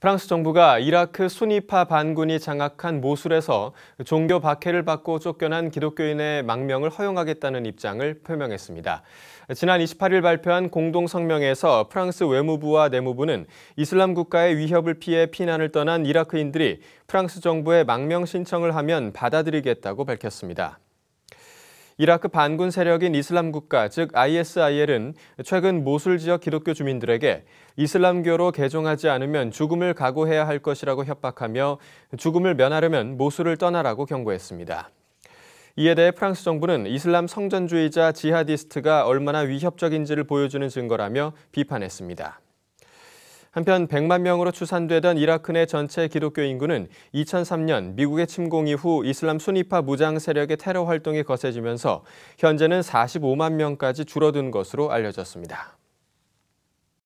프랑스 정부가 이라크 순위파 반군이 장악한 모술에서 종교 박해를 받고 쫓겨난 기독교인의 망명을 허용하겠다는 입장을 표명했습니다. 지난 28일 발표한 공동성명에서 프랑스 외무부와 내무부는 이슬람 국가의 위협을 피해 피난을 떠난 이라크인들이 프랑스 정부에 망명 신청을 하면 받아들이겠다고 밝혔습니다. 이라크 반군 세력인 이슬람 국가, 즉 ISIL은 최근 모술 지역 기독교 주민들에게 이슬람교로 개종하지 않으면 죽음을 각오해야 할 것이라고 협박하며 죽음을 면하려면 모술을 떠나라고 경고했습니다. 이에 대해 프랑스 정부는 이슬람 성전주의자 지하디스트가 얼마나 위협적인지를 보여주는 증거라며 비판했습니다. 한편 100만 명으로 추산되던 이라크 내 전체 기독교 인구는 2003년 미국의 침공 이후 이슬람 순위파 무장 세력의 테러 활동이 거세지면서 현재는 45만 명까지 줄어든 것으로 알려졌습니다.